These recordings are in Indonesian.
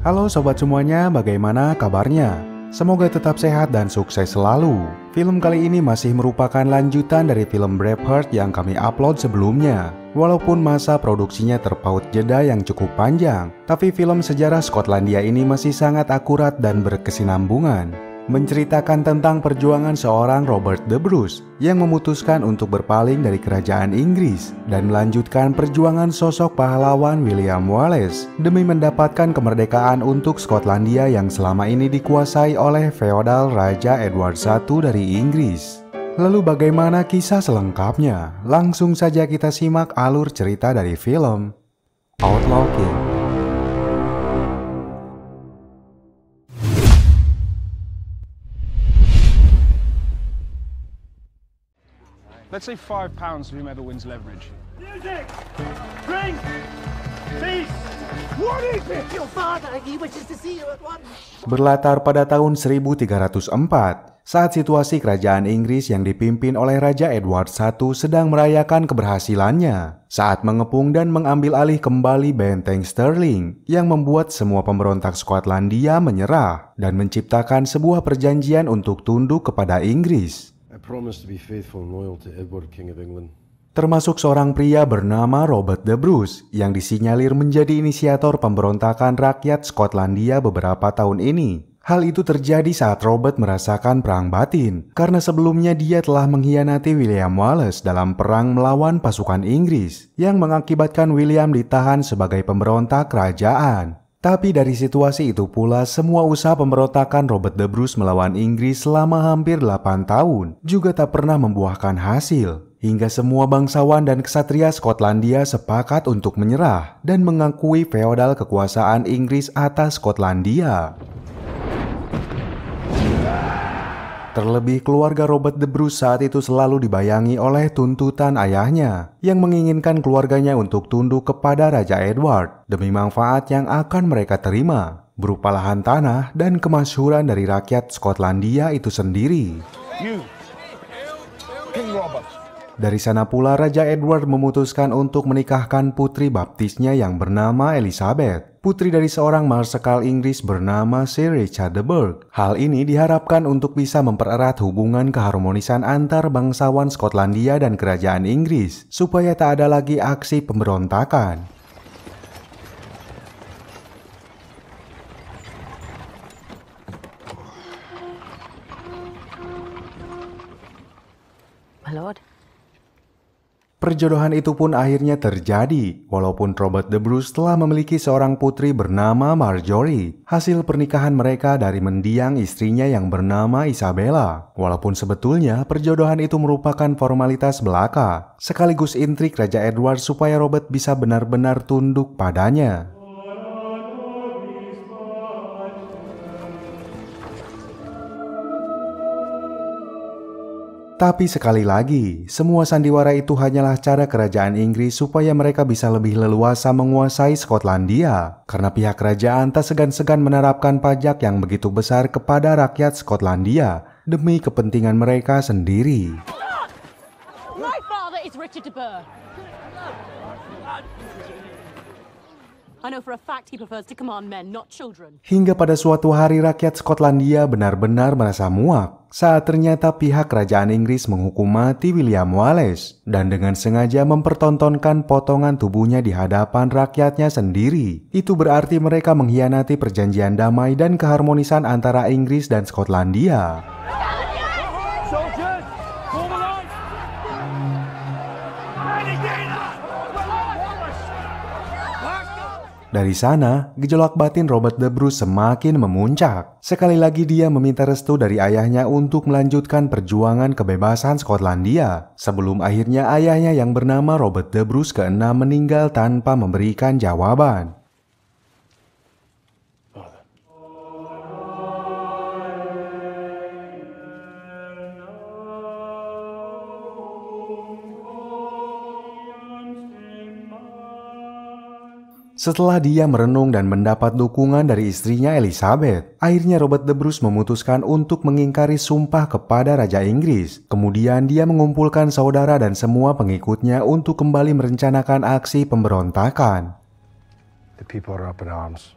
Halo sobat semuanya, bagaimana kabarnya? Semoga tetap sehat dan sukses selalu. Film kali ini masih merupakan lanjutan dari film Braveheart yang kami upload sebelumnya. Walaupun masa produksinya terpaut jeda yang cukup panjang, tapi film sejarah Skotlandia ini masih sangat akurat dan berkesinambungan menceritakan tentang perjuangan seorang Robert the Bruce yang memutuskan untuk berpaling dari kerajaan Inggris dan melanjutkan perjuangan sosok pahlawan William Wallace demi mendapatkan kemerdekaan untuk Skotlandia yang selama ini dikuasai oleh feodal Raja Edward I dari Inggris. Lalu bagaimana kisah selengkapnya? Langsung saja kita simak alur cerita dari film Outlaw King. Let's say five pounds to whomever wins leverage. Music! Drink! Peace! Berlatar pada tahun 1304, saat situasi kerajaan Inggris yang dipimpin oleh Raja Edward I sedang merayakan keberhasilannya saat mengepung dan mengambil alih kembali benteng Stirling yang membuat semua pemberontak Skotlandia menyerah dan menciptakan sebuah perjanjian untuk tunduk kepada Inggris termasuk seorang pria bernama Robert De Bruce yang disinyalir menjadi inisiator pemberontakan rakyat Skotlandia beberapa tahun ini. Hal itu terjadi saat Robert merasakan perang batin karena sebelumnya dia telah mengkhianati William Wallace dalam perang melawan pasukan Inggris yang mengakibatkan William ditahan sebagai pemberontak kerajaan. Tapi dari situasi itu pula semua usaha pemberontakan Robert De Bruce melawan Inggris selama hampir 8 tahun juga tak pernah membuahkan hasil. Hingga semua bangsawan dan kesatria Skotlandia sepakat untuk menyerah dan mengakui feodal kekuasaan Inggris atas Skotlandia. Terlebih keluarga Robert De Bruce saat itu selalu dibayangi oleh tuntutan ayahnya yang menginginkan keluarganya untuk tunduk kepada Raja Edward demi manfaat yang akan mereka terima berupa lahan tanah dan kemasyhuran dari rakyat Skotlandia itu sendiri. Dari sana pula Raja Edward memutuskan untuk menikahkan putri baptisnya yang bernama Elizabeth putri dari seorang marsekal Inggris bernama Sir Richard de Burgh. Hal ini diharapkan untuk bisa mempererat hubungan keharmonisan antar bangsawan Skotlandia dan kerajaan Inggris, supaya tak ada lagi aksi pemberontakan. My lord. Perjodohan itu pun akhirnya terjadi, walaupun Robert De Bruce telah memiliki seorang putri bernama Marjorie, hasil pernikahan mereka dari mendiang istrinya yang bernama Isabella. Walaupun sebetulnya perjodohan itu merupakan formalitas belaka, sekaligus intrik Raja Edward supaya Robert bisa benar-benar tunduk padanya. Tapi sekali lagi, semua sandiwara itu hanyalah cara kerajaan Inggris supaya mereka bisa lebih leluasa menguasai Skotlandia, karena pihak kerajaan tak segan-segan menerapkan pajak yang begitu besar kepada rakyat Skotlandia demi kepentingan mereka sendiri. Hingga pada suatu hari rakyat Skotlandia benar-benar merasa muak saat ternyata pihak kerajaan Inggris menghukum mati William Wallace dan dengan sengaja mempertontonkan potongan tubuhnya di hadapan rakyatnya sendiri. Itu berarti mereka mengkhianati perjanjian damai dan keharmonisan antara Inggris dan Skotlandia. Dari sana, gejolak batin Robert De Bruce semakin memuncak. Sekali lagi dia meminta restu dari ayahnya untuk melanjutkan perjuangan kebebasan Skotlandia. Sebelum akhirnya ayahnya yang bernama Robert De Bruce ke-6 meninggal tanpa memberikan jawaban. Setelah dia merenung dan mendapat dukungan dari istrinya Elizabeth, akhirnya Robert the Bruce memutuskan untuk mengingkari sumpah kepada Raja Inggris. Kemudian dia mengumpulkan saudara dan semua pengikutnya untuk kembali merencanakan aksi pemberontakan. The people are up in arms.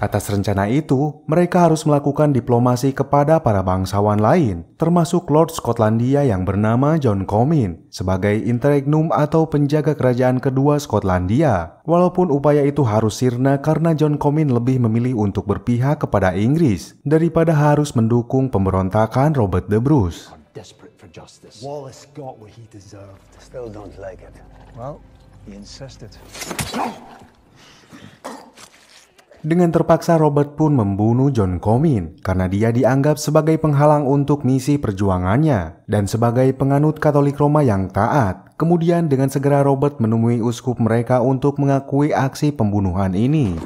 Atas rencana itu, mereka harus melakukan diplomasi kepada para bangsawan lain, termasuk Lord Skotlandia yang bernama John Comyn, sebagai interregnum atau penjaga kerajaan kedua Skotlandia. Walaupun upaya itu harus sirna karena John Comyn lebih memilih untuk berpihak kepada Inggris daripada harus mendukung pemberontakan Robert the Bruce. Wallace got what he deserved. Still don't like it. Well, he insisted. Dengan terpaksa Robert pun membunuh John Comyn karena dia dianggap sebagai penghalang untuk misi perjuangannya dan sebagai penganut Katolik Roma yang taat. Kemudian dengan segera Robert menemui uskup mereka untuk mengakui aksi pembunuhan ini.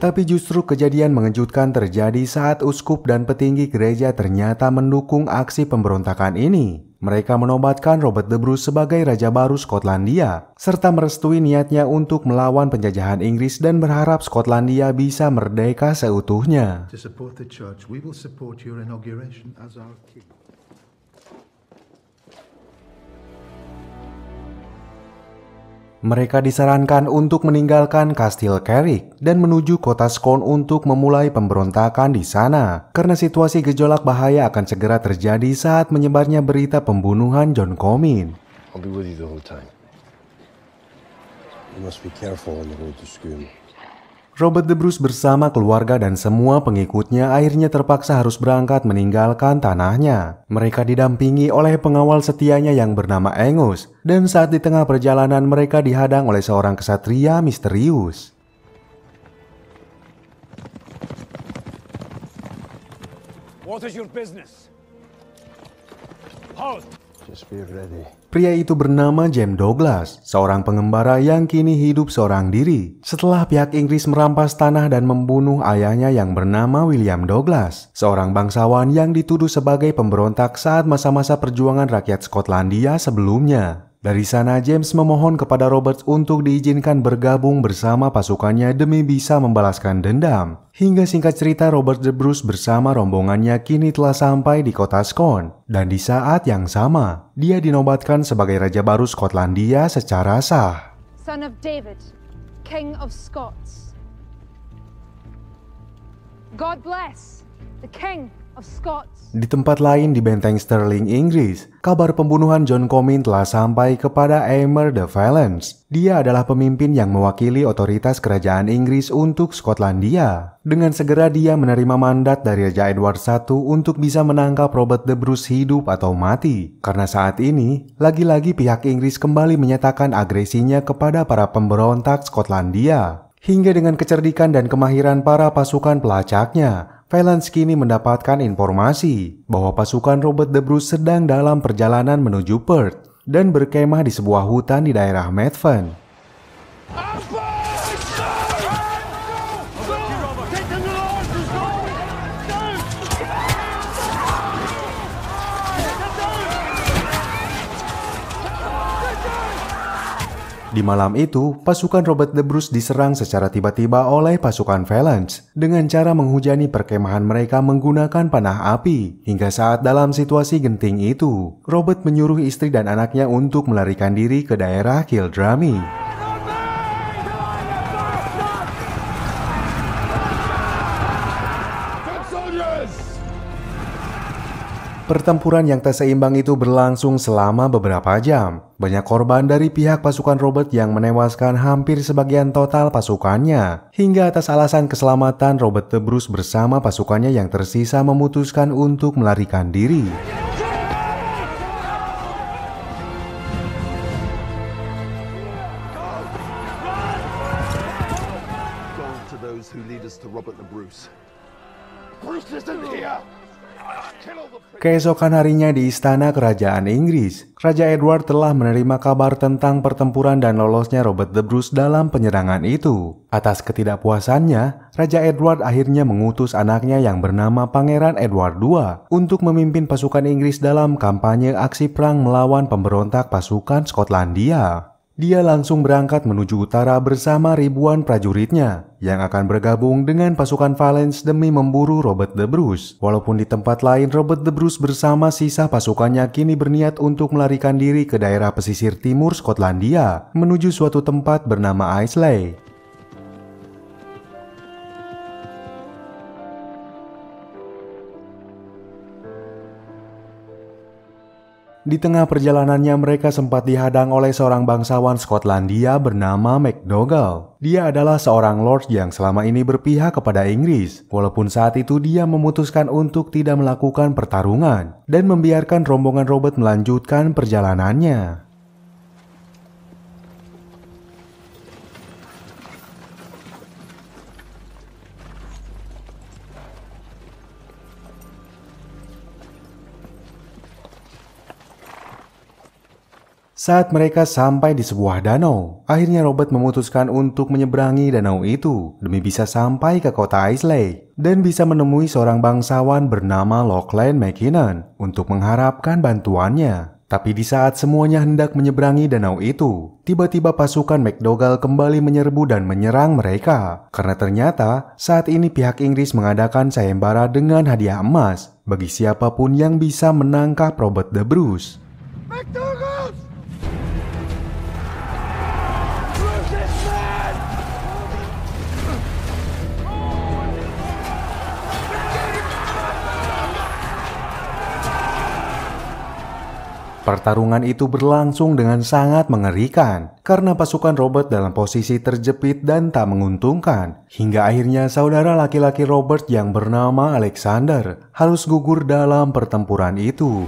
Tapi justru kejadian mengejutkan terjadi saat uskup dan petinggi gereja ternyata mendukung aksi pemberontakan ini. Mereka menobatkan Robert de Bruce sebagai raja baru Skotlandia, serta merestui niatnya untuk melawan penjajahan Inggris dan berharap Skotlandia bisa merdeka seutuhnya. Mereka disarankan untuk meninggalkan Kastil Carrick dan menuju kota Scone untuk memulai pemberontakan di sana, karena situasi gejolak bahaya akan segera terjadi saat menyebarnya berita pembunuhan John Comyn. You must be careful on the road to Scone. Robert De Bruce bersama keluarga dan semua pengikutnya akhirnya terpaksa harus berangkat meninggalkan tanahnya. Mereka didampingi oleh pengawal setianya yang bernama Angus, dan saat di tengah perjalanan mereka dihadang oleh seorang kesatria misterius. What is your business? Halt! Just be ready. Pria itu bernama James Douglas, seorang pengembara yang kini hidup seorang diri setelah pihak Inggris merampas tanah dan membunuh ayahnya yang bernama William Douglas, seorang bangsawan yang dituduh sebagai pemberontak saat masa-masa perjuangan rakyat Skotlandia sebelumnya. Dari sana, James memohon kepada Roberts untuk diizinkan bergabung bersama pasukannya demi bisa membalaskan dendam. Hingga singkat cerita, Robert De Bruce bersama rombongannya kini telah sampai di kota Scone. Dan di saat yang sama, dia dinobatkan sebagai Raja Baru Skotlandia secara sah. Son of David, King of Scots. God bless the King di tempat lain di benteng Sterling Inggris, kabar pembunuhan John Comyn telah sampai kepada Aymer de Valence. Dia adalah pemimpin yang mewakili otoritas kerajaan Inggris untuk Skotlandia. Dengan segera dia menerima mandat dari Raja Edward I untuk bisa menangkap Robert de Bruce hidup atau mati. Karena saat ini, lagi-lagi pihak Inggris kembali menyatakan agresinya kepada para pemberontak Skotlandia hingga dengan kecerdikan dan kemahiran para pasukan pelacaknya, Valens kini mendapatkan informasi bahwa pasukan Robert De Bruce sedang dalam perjalanan menuju Perth dan berkemah di sebuah hutan di daerah Medford. Di malam itu, pasukan Robert the Bruce diserang secara tiba-tiba oleh pasukan Valence dengan cara menghujani perkemahan mereka menggunakan panah api. Hingga saat dalam situasi genting itu, Robert menyuruh istri dan anaknya untuk melarikan diri ke daerah Kildrami. Pertempuran yang tak seimbang itu berlangsung selama beberapa jam. Banyak korban dari pihak pasukan Robert yang menewaskan hampir sebagian total pasukannya. Hingga atas alasan keselamatan, Robert Tebrus bersama pasukannya yang tersisa memutuskan untuk melarikan diri. Keesokan harinya di istana kerajaan Inggris, Raja Edward telah menerima kabar tentang pertempuran dan lolosnya Robert the Bruce dalam penyerangan itu. Atas ketidakpuasannya, Raja Edward akhirnya mengutus anaknya yang bernama Pangeran Edward II untuk memimpin pasukan Inggris dalam kampanye aksi perang melawan pemberontak pasukan Skotlandia dia langsung berangkat menuju utara bersama ribuan prajuritnya yang akan bergabung dengan pasukan Valens demi memburu Robert the Bruce. Walaupun di tempat lain Robert the Bruce bersama sisa pasukannya kini berniat untuk melarikan diri ke daerah pesisir timur Skotlandia menuju suatu tempat bernama Islay. Di tengah perjalanannya mereka sempat dihadang oleh seorang bangsawan Skotlandia bernama Macdougall. Dia adalah seorang lord yang selama ini berpihak kepada Inggris, walaupun saat itu dia memutuskan untuk tidak melakukan pertarungan dan membiarkan rombongan Robert melanjutkan perjalanannya. Saat mereka sampai di sebuah danau, akhirnya Robert memutuskan untuk menyeberangi danau itu demi bisa sampai ke kota Islay dan bisa menemui seorang bangsawan bernama Lachlan McKinnon untuk mengharapkan bantuannya. Tapi di saat semuanya hendak menyeberangi danau itu, tiba-tiba pasukan McDougall kembali menyerbu dan menyerang mereka. Karena ternyata saat ini pihak Inggris mengadakan sayembara dengan hadiah emas bagi siapapun yang bisa menangkap Robert the Bruce. McDougall! Pertarungan itu berlangsung dengan sangat mengerikan karena pasukan Robert dalam posisi terjepit dan tak menguntungkan. Hingga akhirnya saudara laki-laki Robert yang bernama Alexander harus gugur dalam pertempuran itu.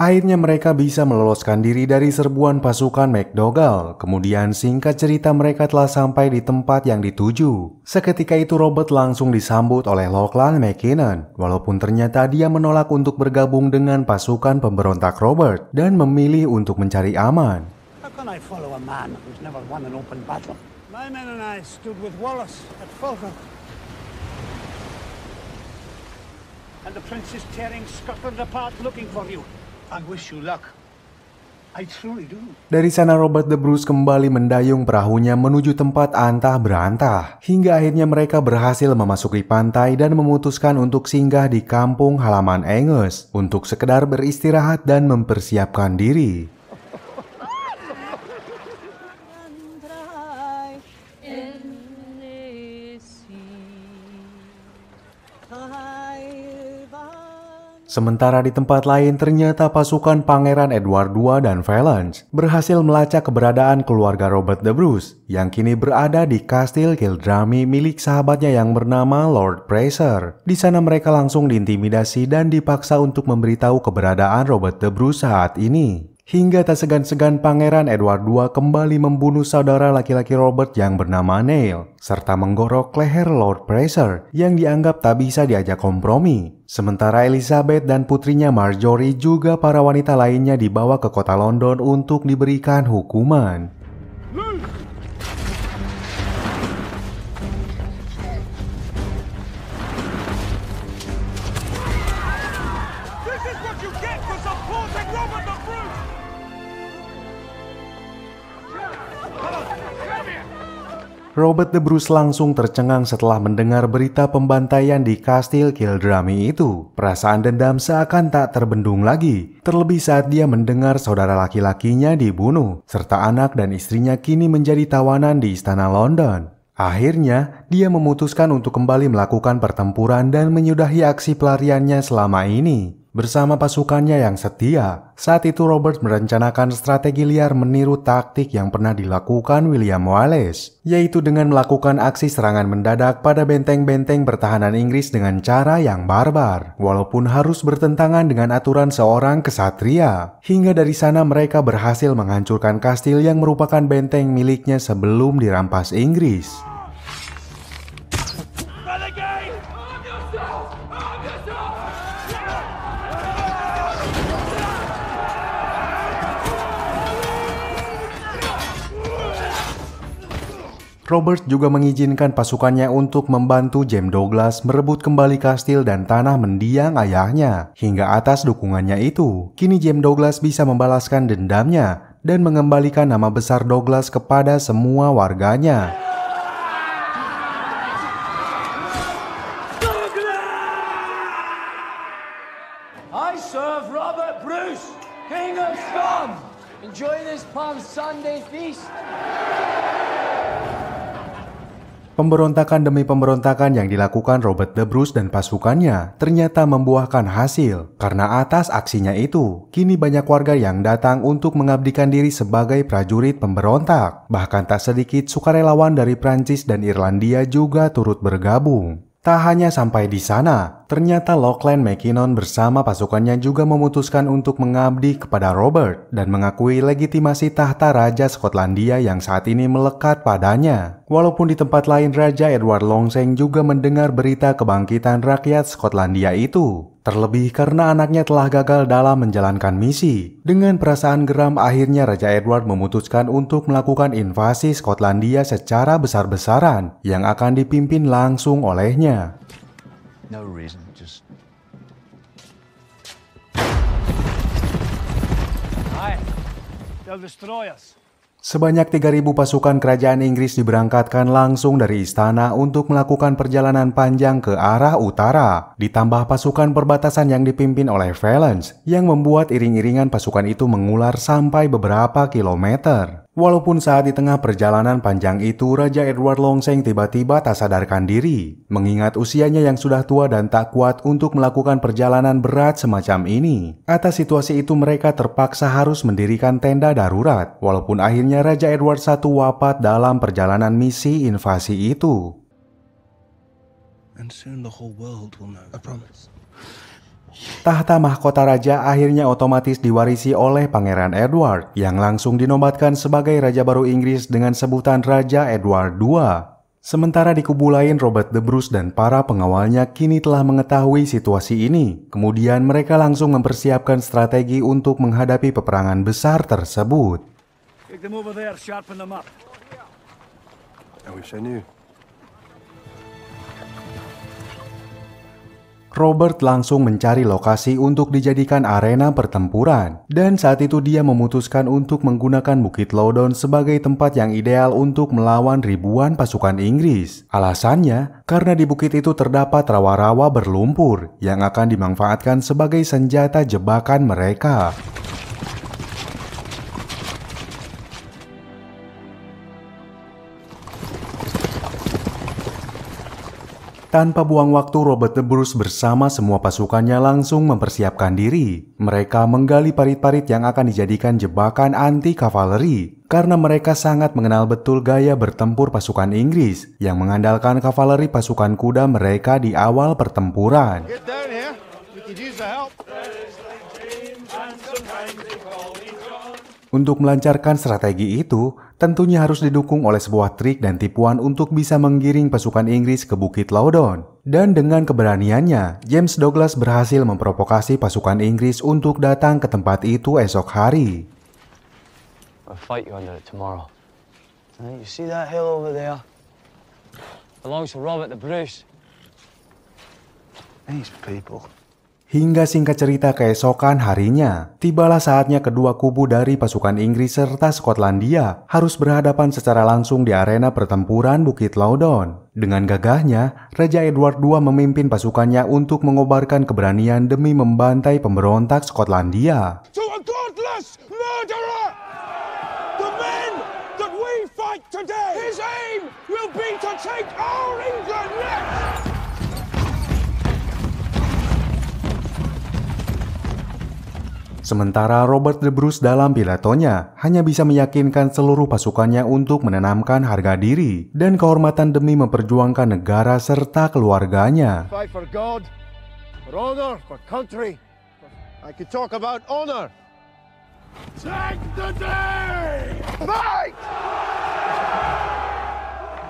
Akhirnya mereka bisa meloloskan diri dari serbuan pasukan McDougall. Kemudian singkat cerita mereka telah sampai di tempat yang dituju. Seketika itu Robert langsung disambut oleh Lachlan McKinnon. Walaupun ternyata dia menolak untuk bergabung dengan pasukan pemberontak Robert dan memilih untuk mencari aman. and the prince is tearing Scotland apart looking for you. I wish you luck. I truly do. Dari sana Robert the Bruce kembali mendayung perahunya menuju tempat antah berantah. Hingga akhirnya mereka berhasil memasuki pantai dan memutuskan untuk singgah di kampung halaman Angus. Untuk sekedar beristirahat dan mempersiapkan diri. Sementara di tempat lain ternyata pasukan Pangeran Edward II dan Valence berhasil melacak keberadaan keluarga Robert the Bruce yang kini berada di Kastil Kildrami milik sahabatnya yang bernama Lord Fraser. Di sana mereka langsung diintimidasi dan dipaksa untuk memberitahu keberadaan Robert the Bruce saat ini. Hingga tak segan-segan Pangeran Edward II kembali membunuh saudara laki-laki Robert yang bernama Neil, serta menggorok leher Lord Fraser yang dianggap tak bisa diajak kompromi. Sementara Elizabeth dan putrinya Marjorie juga para wanita lainnya dibawa ke kota London untuk diberikan hukuman. Robert de Bruce langsung tercengang setelah mendengar berita pembantaian di Kastil Kildrami itu. Perasaan dendam seakan tak terbendung lagi, terlebih saat dia mendengar saudara laki-lakinya dibunuh, serta anak dan istrinya kini menjadi tawanan di istana London. Akhirnya, dia memutuskan untuk kembali melakukan pertempuran dan menyudahi aksi pelariannya selama ini. Bersama pasukannya yang setia, saat itu Robert merencanakan strategi liar meniru taktik yang pernah dilakukan William Wallace, yaitu dengan melakukan aksi serangan mendadak pada benteng-benteng pertahanan Inggris dengan cara yang barbar, walaupun harus bertentangan dengan aturan seorang kesatria. Hingga dari sana mereka berhasil menghancurkan kastil yang merupakan benteng miliknya sebelum dirampas Inggris. Robert juga mengizinkan pasukannya untuk membantu James Douglas merebut kembali kastil dan tanah mendiang ayahnya. Hingga atas dukungannya itu, kini James Douglas bisa membalaskan dendamnya dan mengembalikan nama besar Douglas kepada semua warganya. Pemberontakan demi pemberontakan yang dilakukan Robert De Bruce dan pasukannya ternyata membuahkan hasil. Karena atas aksinya itu, kini banyak warga yang datang untuk mengabdikan diri sebagai prajurit pemberontak. Bahkan tak sedikit sukarelawan dari Prancis dan Irlandia juga turut bergabung. Tak hanya sampai di sana, Ternyata Lachlan McKinnon bersama pasukannya juga memutuskan untuk mengabdi kepada Robert dan mengakui legitimasi tahta Raja Skotlandia yang saat ini melekat padanya. Walaupun di tempat lain Raja Edward Longseng juga mendengar berita kebangkitan rakyat Skotlandia itu. Terlebih karena anaknya telah gagal dalam menjalankan misi. Dengan perasaan geram akhirnya Raja Edward memutuskan untuk melakukan invasi Skotlandia secara besar-besaran yang akan dipimpin langsung olehnya. No reason, just... Hi. They'll destroy us. Sebanyak 3.000 pasukan kerajaan Inggris diberangkatkan langsung dari istana untuk melakukan perjalanan panjang ke arah utara, ditambah pasukan perbatasan yang dipimpin oleh Valens, yang membuat iring-iringan pasukan itu mengular sampai beberapa kilometer. Walaupun saat di tengah perjalanan panjang itu, Raja Edward Longseng tiba-tiba tak sadarkan diri, mengingat usianya yang sudah tua dan tak kuat untuk melakukan perjalanan berat semacam ini. Atas situasi itu mereka terpaksa harus mendirikan tenda darurat, walaupun akhirnya Raja Edward I wafat dalam perjalanan misi invasi itu. And soon the whole world will know. I promise. Tahta mahkota raja akhirnya otomatis diwarisi oleh Pangeran Edward yang langsung dinobatkan sebagai Raja Baru Inggris dengan sebutan Raja Edward II. Sementara di kubu lain Robert the Bruce dan para pengawalnya kini telah mengetahui situasi ini. Kemudian mereka langsung mempersiapkan strategi untuk menghadapi peperangan besar tersebut. Robert langsung mencari lokasi untuk dijadikan arena pertempuran, dan saat itu dia memutuskan untuk menggunakan Bukit Lodon sebagai tempat yang ideal untuk melawan ribuan pasukan Inggris. Alasannya, karena di bukit itu terdapat rawa-rawa berlumpur yang akan dimanfaatkan sebagai senjata jebakan mereka. Tanpa buang waktu, Robert De Bruce bersama semua pasukannya langsung mempersiapkan diri. Mereka menggali parit-parit yang akan dijadikan jebakan anti-kavaleri karena mereka sangat mengenal betul gaya bertempur pasukan Inggris yang mengandalkan kavaleri pasukan kuda mereka di awal pertempuran. Untuk melancarkan strategi itu, tentunya harus didukung oleh sebuah trik dan tipuan untuk bisa menggiring pasukan Inggris ke Bukit Laudon. Dan dengan keberaniannya, James Douglas berhasil memprovokasi pasukan Inggris untuk datang ke tempat itu esok hari. Belongs to Robert the Bruce. These people. Hingga singkat cerita keesokan harinya, tibalah saatnya kedua kubu dari pasukan Inggris serta Skotlandia harus berhadapan secara langsung di arena pertempuran Bukit Loudon. Dengan gagahnya, Raja Edward II memimpin pasukannya untuk mengobarkan keberanian demi membantai pemberontak Skotlandia. To Sementara Robert De Bruce dalam pidatonya hanya bisa meyakinkan seluruh pasukannya untuk menanamkan harga diri dan kehormatan demi memperjuangkan negara serta keluarganya. Take the day! Fight!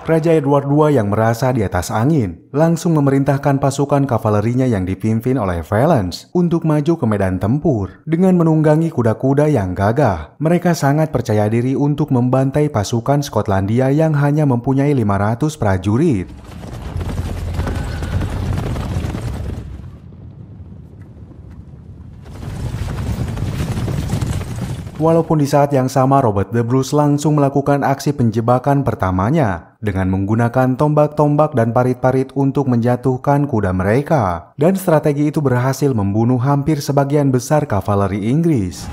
Raja Edward II yang merasa di atas angin langsung memerintahkan pasukan kavalerinya yang dipimpin oleh Valence untuk maju ke medan tempur. Dengan menunggangi kuda-kuda yang gagah, mereka sangat percaya diri untuk membantai pasukan Skotlandia yang hanya mempunyai 500 prajurit. Walaupun di saat yang sama Robert De Bruce langsung melakukan aksi penjebakan pertamanya dengan menggunakan tombak-tombak dan parit-parit untuk menjatuhkan kuda mereka. Dan strategi itu berhasil membunuh hampir sebagian besar kavaleri Inggris.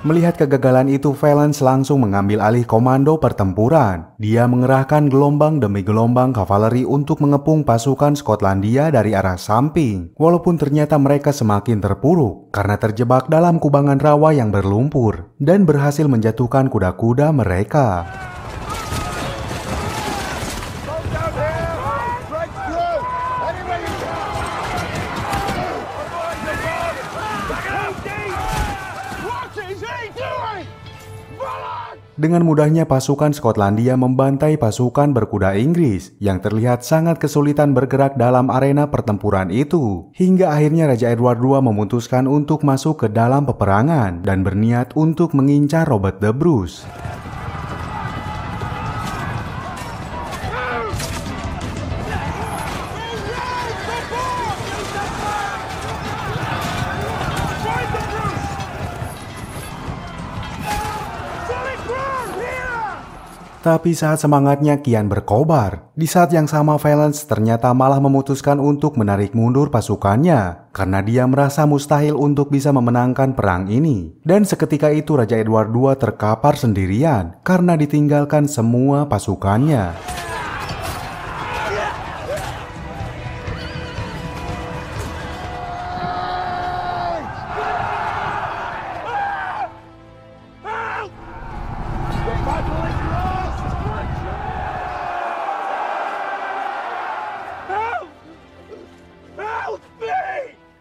Melihat kegagalan itu, Valens langsung mengambil alih komando pertempuran. Dia mengerahkan gelombang demi gelombang kavaleri untuk mengepung pasukan Skotlandia dari arah samping. Walaupun ternyata mereka semakin terpuruk karena terjebak dalam kubangan rawa yang berlumpur dan berhasil menjatuhkan kuda-kuda mereka. dengan mudahnya pasukan Skotlandia membantai pasukan berkuda Inggris yang terlihat sangat kesulitan bergerak dalam arena pertempuran itu. Hingga akhirnya Raja Edward II memutuskan untuk masuk ke dalam peperangan dan berniat untuk mengincar Robert the Bruce. Tapi saat semangatnya kian berkobar, di saat yang sama Valens ternyata malah memutuskan untuk menarik mundur pasukannya karena dia merasa mustahil untuk bisa memenangkan perang ini. Dan seketika itu Raja Edward II terkapar sendirian karena ditinggalkan semua pasukannya.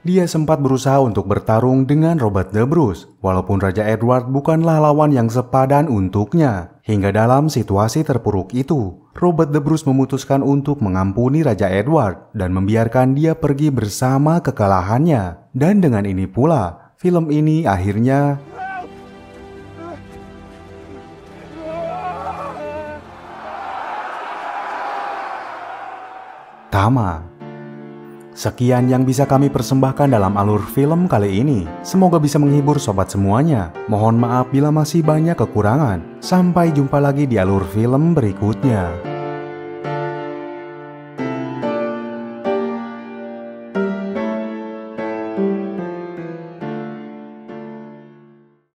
dia sempat berusaha untuk bertarung dengan Robert the Bruce, walaupun Raja Edward bukanlah lawan yang sepadan untuknya. Hingga dalam situasi terpuruk itu, Robert the Bruce memutuskan untuk mengampuni Raja Edward dan membiarkan dia pergi bersama kekalahannya. Dan dengan ini pula, film ini akhirnya tamat. Sekian yang bisa kami persembahkan dalam alur film kali ini. Semoga bisa menghibur sobat semuanya. Mohon maaf bila masih banyak kekurangan. Sampai jumpa lagi di alur film berikutnya.